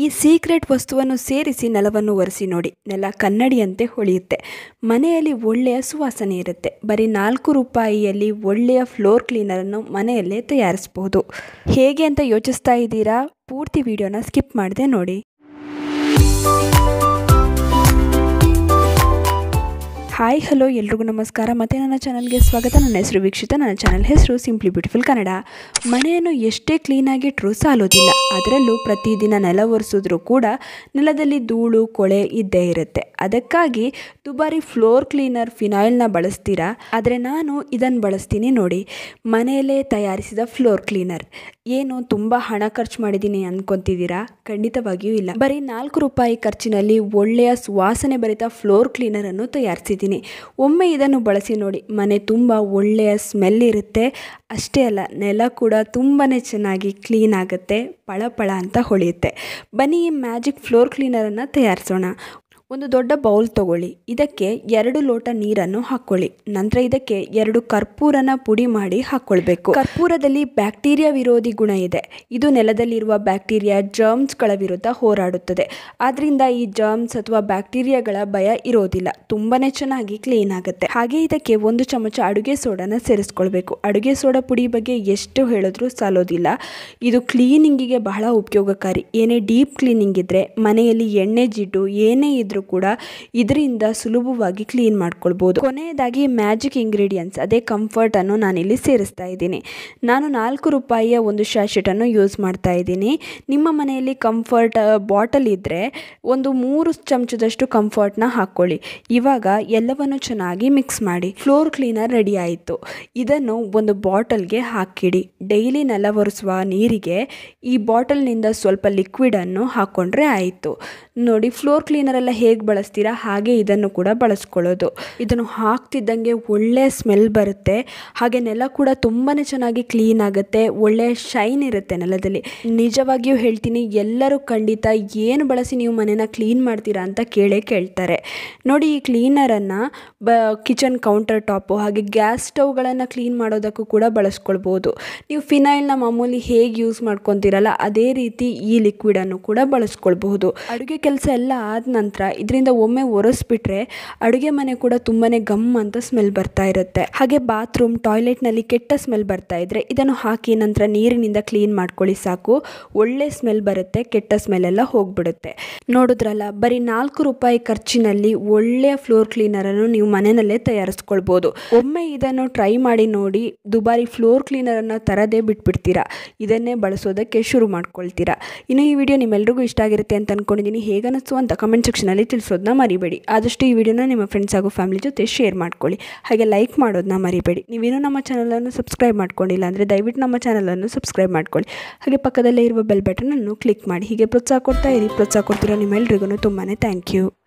ಈ ಸೀಕ್ರೆಟ್ ವಸ್ತುವನ್ನು ಸೇರಿಸಿ ನೆಲವನ್ನು ಒರೆಸಿ ನೋಡಿ ನೆಲ ಕನ್ನಡಿಯಂತೆ ಹೊಳೆಯುತ್ತೆ ಮನೆಯಲ್ಲಿ ಒಳ್ಳೆಯ ಸುವಾಸನೆ ಇರುತ್ತೆ ಬರೀ ನಾಲ್ಕು ರೂಪಾಯಿಯಲ್ಲಿ ಒಳ್ಳೆಯ ಫ್ಲೋರ್ ಕ್ಲೀನರನ್ನು ಮನೆಯಲ್ಲೇ ತಯಾರಿಸ್ಬೋದು ಹೇಗೆ ಅಂತ ಯೋಚಿಸ್ತಾ ಇದ್ದೀರಾ ಪೂರ್ತಿ ವಿಡಿಯೋನ ಸ್ಕಿಪ್ ಮಾಡದೆ ನೋಡಿ ಹಲೋ ಎಲ್ರಿಗೂ ನಮಸ್ಕಾರ ಮತ್ತೆ ನನ್ನ ಚಾನಲ್ಗೆ ಸ್ವಾಗತ ನನ್ನ ಹೆಸರು ವೀಕ್ಷಿತ ನನ್ನ ಚಾನಲ್ ಹೆಸರು ಸಿಂಪ್ಲಿ ಬ್ಯೂಟಿಫುಲ್ ಕನ್ನಡ ಮನೆಯನ್ನು ಎಷ್ಟೇ ಕ್ಲೀನಾಗಿ ಸಾಲೋದಿಲ್ಲ ಅದರಲ್ಲೂ ಪ್ರತಿದಿನ ನೆಲ ಒರೆಸಿದ್ರೂ ಕೂಡ ನೆಲದಲ್ಲಿ ಧೂಳು ಕೊಳೆ ಇದ್ದೇ ಇರುತ್ತೆ ಅದಕ್ಕಾಗಿ ದುಬಾರಿ ಫ್ಲೋರ್ ಕ್ಲೀನರ್ ಫಿನಾಯಿಲ್ನ ಬಳಸ್ತೀರಾ ಆದರೆ ನಾನು ಇದನ್ನು ಬಳಸ್ತೀನಿ ನೋಡಿ ಮನೆಯಲ್ಲೇ ತಯಾರಿಸಿದ ಫ್ಲೋರ್ ಕ್ಲೀನರ್ ಏನು ತುಂಬ ಹಣ ಖರ್ಚು ಮಾಡಿದ್ದೀನಿ ಅನ್ಕೊಂತಿದ್ದೀರಾ ಖಂಡಿತವಾಗಿಯೂ ಇಲ್ಲ ಬರೀ ನಾಲ್ಕು ರೂಪಾಯಿ ಖರ್ಚಿನಲ್ಲಿ ಒಳ್ಳೆಯ ಸುವಾಸನೆ ಭರಿತ ಫ್ಲೋರ್ ಕ್ಲೀನರನ್ನು ತಯಾರಿಸಿದ್ದೀನಿ ಒಮ್ಮೆ ಇದನ್ನು ಬಳಸಿ ನೋಡಿ ಮನೆ ತುಂಬ ಒಳ್ಳೆಯ ಸ್ಮೆಲ್ ಇರುತ್ತೆ ಅಷ್ಟೇ ಅಲ್ಲ ನೆಲ ಕೂಡ ತುಂಬಾ ಚೆನ್ನಾಗಿ ಕ್ಲೀನ್ ಆಗುತ್ತೆ ಪಳಪಳ ಅಂತ ಹೊಳೆಯುತ್ತೆ ಬನ್ನಿ ಈ ಮ್ಯಾಜಿಕ್ ಫ್ಲೋರ್ ಕ್ಲೀನರನ್ನು ತಯಾರಿಸೋಣ ಒಂದು ದೊಡ್ಡ ಬೌಲ್ ತಗೊಳ್ಳಿ ಇದಕ್ಕೆ ಎರಡು ಲೋಟ ನೀರನ್ನು ಹಾಕೊಳ್ಳಿ ನಂತರ ಇದಕ್ಕೆ ಎರಡು ಕರ್ಪೂರನ ಪುಡಿ ಮಾಡಿ ಹಾಕೊಳ್ಬೇಕು ಕರ್ಪೂರದಲ್ಲಿ ಬ್ಯಾಕ್ಟೀರಿಯಾ ವಿರೋಧಿ ಗುಣ ಇದೆ ಇದು ನೆಲದಲ್ಲಿರುವ ಬ್ಯಾಕ್ಟೀರಿಯಾ ಜರ್ಮ್ಸ್ಗಳ ವಿರುದ್ಧ ಹೋರಾಡುತ್ತದೆ ಆದ್ರಿಂದ ಈ ಜರ್ಮ್ಸ್ ಅಥವಾ ಬ್ಯಾಕ್ಟೀರಿಯಾಗಳ ಭಯ ಇರೋದಿಲ್ಲ ತುಂಬಾನೇ ಚೆನ್ನಾಗಿ ಕ್ಲೀನ್ ಆಗುತ್ತೆ ಹಾಗೆ ಇದಕ್ಕೆ ಒಂದು ಚಮಚ ಅಡುಗೆ ಸೋಡನ ಸೇರಿಸ್ಕೊಳ್ಬೇಕು ಅಡುಗೆ ಸೋಡಾ ಪುಡಿ ಬಗ್ಗೆ ಎಷ್ಟು ಹೇಳಿದ್ರೂ ಸಾಲೋದಿಲ್ಲ ಇದು ಕ್ಲೀನಿಂಗಿಗೆ ಬಹಳ ಉಪಯೋಗಕಾರಿ ಏನೇ ಡೀಪ್ ಕ್ಲೀನಿಂಗ್ ಇದ್ರೆ ಮನೆಯಲ್ಲಿ ಎಣ್ಣೆ ಜಿಡ್ಡು ಏನೇ ಇದ್ರೂ ಕೂಡ ಇದರಿಂದ ಸುಲಭವಾಗಿ ಕ್ಲೀನ್ ಮಾಡ್ಕೊಳ್ಬೋದು ಕೊನೆಯದಾಗಿ ಮ್ಯಾಜಿಕ್ ಇಂಗ್ರೀಡಿಯೆಂಟ್ಸ್ ಅದೇ ಕಂಫರ್ಟನ್ನು ನಾನಿಲ್ಲಿ ಸೇರಿಸ್ತಾ ಇದ್ದೀನಿ ನಾನು ನಾಲ್ಕು ರೂಪಾಯಿಯ ಒಂದು ಶಾಶೆಟನ್ನು ಯೂಸ್ ಮಾಡ್ತಾ ಇದ್ದೀನಿ ನಿಮ್ಮ ಮನೆಯಲ್ಲಿ ಕಂಫರ್ಟ್ ಬಾಟಲ್ ಇದ್ದರೆ ಒಂದು ಮೂರು ಚಮಚದಷ್ಟು ಕಂಫರ್ಟ್ನ ಹಾಕ್ಕೊಳ್ಳಿ ಇವಾಗ ಎಲ್ಲವನ್ನು ಚೆನ್ನಾಗಿ ಮಿಕ್ಸ್ ಮಾಡಿ ಫ್ಲೋರ್ ಕ್ಲೀನರ್ ರೆಡಿ ಆಯಿತು ಇದನ್ನು ಒಂದು ಬಾಟಲ್ಗೆ ಹಾಕಿಡಿ ಡೈಲಿ ನೆಲ ಒರೆಸುವ ನೀರಿಗೆ ಈ ಬಾಟಲ್ನಿಂದ ಸ್ವಲ್ಪ ಲಿಕ್ವಿಡನ್ನು ಹಾಕ್ಕೊಂಡ್ರೆ ಆಯಿತು ನೋಡಿ ಫ್ಲೋರ್ ಕ್ಲೀನರೆಲ್ಲ ಹೇಗೆ ಹೇಗೆ ಬಳಸ್ತೀರ ಹಾಗೆ ಇದನ್ನು ಕೂಡ ಬಳಸ್ಕೊಳ್ಳೋದು ಇದನ್ನು ಹಾಕ್ತಿದ್ದಂಗೆ ಒಳ್ಳೆಯ ಸ್ಮೆಲ್ ಬರುತ್ತೆ ಹಾಗೆ ನೆಲ ಕೂಡ ತುಂಬಾ ಚೆನ್ನಾಗಿ ಕ್ಲೀನ್ ಆಗುತ್ತೆ ಒಳ್ಳೆಯ ಶೈನ್ ಇರುತ್ತೆ ನೆಲದಲ್ಲಿ ನಿಜವಾಗಿಯೂ ಹೇಳ್ತೀನಿ ಎಲ್ಲರೂ ಖಂಡಿತ ಏನು ಬಳಸಿ ನೀವು ಮನೇನ ಕ್ಲೀನ್ ಮಾಡ್ತೀರಾ ಅಂತ ಕೇಳೇ ಕೇಳ್ತಾರೆ ನೋಡಿ ಈ ಕ್ಲೀನರನ್ನು ಬ ಕಿಚನ್ ಕೌಂಟರ್ ಟಾಪು ಹಾಗೆ ಗ್ಯಾಸ್ ಸ್ಟೌವ್ಗಳನ್ನು ಕ್ಲೀನ್ ಮಾಡೋದಕ್ಕೂ ಕೂಡ ಬಳಸ್ಕೊಳ್ಬೋದು ನೀವು ಫಿನೈಲ್ನ ಮಾಮೂಲಿ ಹೇಗೆ ಯೂಸ್ ಮಾಡ್ಕೊತೀರಲ್ಲ ಅದೇ ರೀತಿ ಈ ಲಿಕ್ವಿಡನ್ನು ಕೂಡ ಬಳಸ್ಕೊಳ್ಬಹುದು ಅಡುಗೆ ಕೆಲಸ ಎಲ್ಲ ಆದ ನಂತರ ಇದರಿಂದ ಒಮ್ಮೆ ಒರೆಸ್ಬಿಟ್ರೆ ಅಡುಗೆ ಮನೆ ಕೂಡ ತುಂಬಾ ಗಮ್ ಅಂತ ಸ್ಮೆಲ್ ಬರ್ತಾ ಇರುತ್ತೆ ಹಾಗೆ ಬಾತ್ರೂಮ್ ಟಾಯ್ಲೆಟ್ನಲ್ಲಿ ಕೆಟ್ಟ ಸ್ಮೆಲ್ ಬರ್ತಾ ಇದ್ರೆ ಇದನ್ನು ಹಾಕಿ ನಂತರ ನೀರಿನಿಂದ ಕ್ಲೀನ್ ಮಾಡ್ಕೊಳ್ಳಿ ಸಾಕು ಒಳ್ಳೆ ಸ್ಮೆಲ್ ಬರುತ್ತೆ ಕೆಟ್ಟ ಸ್ಮೆಲ್ ಎಲ್ಲ ಹೋಗ್ಬಿಡುತ್ತೆ ನೋಡಿದ್ರಲ್ಲ ಬರೀ ನಾಲ್ಕು ರೂಪಾಯಿ ಖರ್ಚಿನಲ್ಲಿ ಒಳ್ಳೆಯ ಫ್ಲೋರ್ ಕ್ಲೀನರನ್ನು ನೀವು ಮನೆಯಲ್ಲೇ ತಯಾರಿಸ್ಕೊಳ್ಬೋದು ಒಮ್ಮೆ ಇದನ್ನು ಟ್ರೈ ಮಾಡಿ ನೋಡಿ ದುಬಾರಿ ಫ್ಲೋರ್ ಕ್ಲೀನರನ್ನು ತರದೇ ಬಿಟ್ಬಿಡ್ತೀರಾ ಇದನ್ನೇ ಬಳಸೋದಕ್ಕೆ ಶುರು ಮಾಡ್ಕೊಳ್ತೀರಾ ಇನ್ನು ಈ ವಿಡಿಯೋ ನಿಮ್ಮೆಲ್ಲರಿಗೂ ಇಷ್ಟ ಆಗಿರುತ್ತೆ ಅಂತ ಅನ್ಕೊಂಡಿದ್ದೀನಿ ಹೇಗನ್ನಿಸು ಅಂತ ಕಮೆಂಟ್ ಸೆಕ್ಷನಲ್ಲಿ ತಿಳಿಸೋದನ್ನ ಮರಿಬೇಡಿ ಆದಷ್ಟು ಈ ವಿಡಿಯೋನ ನಿಮ್ಮ ಫ್ರೆಂಡ್ಸ್ ಹಾಗೂ ಫ್ಯಾಮಿಲಿ ಜೊತೆ ಶೇರ್ ಮಾಡ್ಕೊಳ್ಳಿ ಹಾಗೆ ಲೈಕ್ ಮಾಡೋದನ್ನ ಮರಿಬೇಡಿ ನೀವೇನು ನಮ್ಮ ಚಾನಲನ್ನು ಸಬ್ಸ್ಕ್ರೈಬ್ ಮಾಡ್ಕೊಂಡಿಲ್ಲ ಅಂದರೆ ದಯವಿಟ್ಟು ನಮ್ಮ ಚಾನಲನ್ನು ಸಬ್ಸ್ಕ್ರೈಬ್ ಮಾಡ್ಕೊಳ್ಳಿ ಹಾಗೆ ಪಕ್ಕದಲ್ಲೇ ಇರುವ ಬೆಲ್ ಬಟನನ್ನು ಕ್ಲಿಕ್ ಮಾಡಿ ಹೀಗೆ ಪ್ರೋತ್ಸಾಹ ಕೊಡ್ತಾ ಇರಿ ಪ್ರೋತ್ಸಾಹ ಕೊಡ್ತಿರೋ ನಿಮ್ಮೆಲ್ರಿಗೂ ತುಂಬಾ ಥ್ಯಾಂಕ್ ಯು